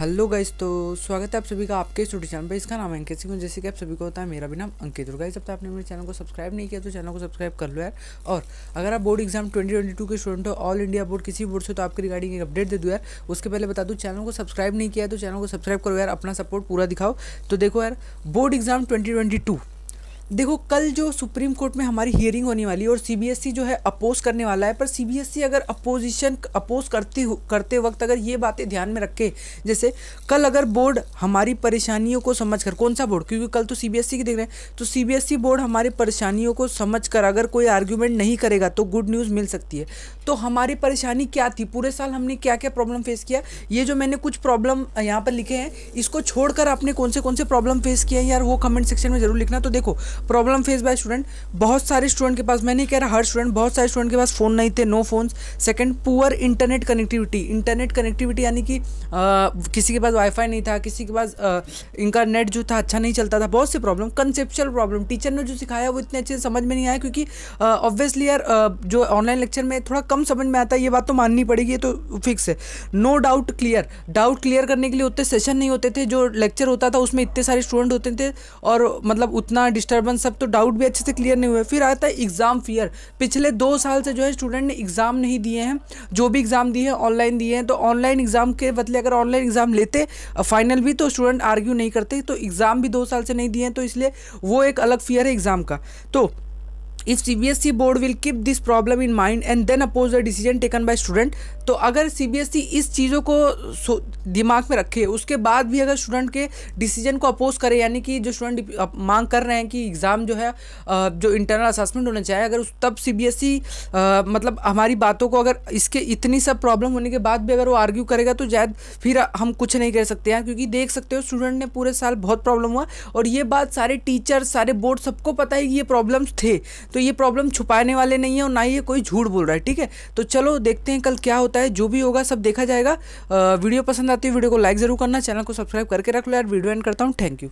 hello guys तो स्वागत है आप सभी का आपके स्टूडियो चैनल पर इसका नाम अंकित सिंह जैसे कि आप सभी को होता है मेरा भी नाम अंकित और गाइस अब तक आपने मेरे चैनल को सब्सक्राइब नहीं किया तो चैनल को सब्सक्राइब कर लो यार और अगर आप बोर्ड एग्जाम 2022 के स्टूडेंट हो ऑल इंडिया बोर्ड किसी बोर्ड से तो आपके रिगार्डिंग एक अपडेट दे दो यार उसके पहले बता दूँ चैनल को सब्सक्राइब नहीं किया तो चैनल को सब्सक्राइब करो यार अपना सपोर्ट पूरा दिखाओ तो देखो यार बोर्ड एग्जाम ट्वेंटी देखो कल जो सुप्रीम कोर्ट में हमारी हियरिंग होने वाली है और सीबीएसई e जो है अपोज करने वाला है पर सीबीएसई e अगर अपोजिशन अपोज करती करते वक्त अगर ये बातें ध्यान में रखे जैसे कल अगर बोर्ड हमारी परेशानियों को समझ कर कौन सा बोर्ड क्योंकि कल तो सीबीएसई e की देख रहे हैं तो सीबीएसई बोर्ड हमारी परेशानियों को समझ कर अगर कोई आर्ग्यूमेंट नहीं करेगा तो गुड न्यूज़ मिल सकती है तो हमारी परेशानी क्या थी पूरे साल हमने क्या क्या प्रॉब्लम फेस किया ये जो मैंने कुछ प्रॉब्लम यहाँ पर लिखे हैं इसको छोड़कर आपने कौन से कौन से प्रॉब्लम फेस किया है यार वो कमेंट सेक्शन में जरूर लिखना तो देखो प्रॉब्लम फेस बाय स्टूडेंट बहुत सारे स्टूडेंट के पास मैं नहीं कह रहा हर स्टूडेंट बहुत सारे स्टूडेंट के पास फ़ोन नहीं थे no phones second poor internet connectivity internet connectivity यानी कि किसी के पास वाईफाई नहीं था किसी के पास इनका नेट जो था अच्छा नहीं चलता था बहुत से प्रॉब्लम कंसेप्चुअल प्रॉब्लम टीचर ने जो सिखाया वो इतने अच्छे से समझ में नहीं आया क्योंकि ऑब्वियसली यार जो ऑनलाइन लेक्चर में थोड़ा कम समझ में आता है ये बात तो माननी पड़ेगी ये तो फिक्स है no doubt clear doubt clear करने के लिए उतने सेशन नहीं होते थे जो लेक्चर होता था उसमें इतने सारे स्टूडेंट होते थे और मतलब उतना डिस्टर्ब वन सब तो डाउट भी अच्छे से क्लियर नहीं हुए फिर आता है एग्ज़ाम फियर पिछले दो साल से जो है स्टूडेंट ने एग्ज़ाम नहीं दिए हैं जो भी एग्ज़ाम दिए हैं ऑनलाइन दिए हैं तो ऑनलाइन एग्ज़ाम के बदले अगर ऑनलाइन एग्ज़ाम लेते फाइनल भी तो स्टूडेंट आर्ग्यू नहीं करते तो एग्ज़ाम भी दो साल से नहीं दिए हैं तो इसलिए वो एक अलग फियर है एग्ज़ाम का तो if C B S CBSE board will keep this problem in mind and then oppose the decision taken by student तो अगर सी बी एस सीबीएसई इस चीज़ों को दिमाग में रखे उसके बाद भी अगर स्टूडेंट के डिसीजन को अपोज करें यानी कि जो स्टूडेंट मांग कर रहे हैं कि एग्ज़ाम जो है जो इंटरनल असेसमेंट होना चाहिए अगर उस तब सी e, मतलब हमारी बातों को अगर इसके इतनी सब प्रॉब्लम होने के बाद भी अगर वो आर्ग्यू करेगा तो शायद फिर हम कुछ नहीं कर सकते हैं क्योंकि देख सकते हो स्टूडेंट ने पूरे साल बहुत प्रॉब्लम हुआ और ये बात सारे टीचर सारे बोर्ड सबको पता है कि ये प्रॉब्लम्स थे तो ये प्रॉब्लम छुपाने वाले नहीं है और ना ही ये कोई झूठ बोल रहा है ठीक है तो चलो देखते हैं कल क्या होता है जो भी होगा सब देखा जाएगा वीडियो पसंद पसंद आती है वीडियो को लाइक जरूर करना चैनल को सब्सक्राइब करके रख लो यार वीडियो एंड करता हूँ थैंक यू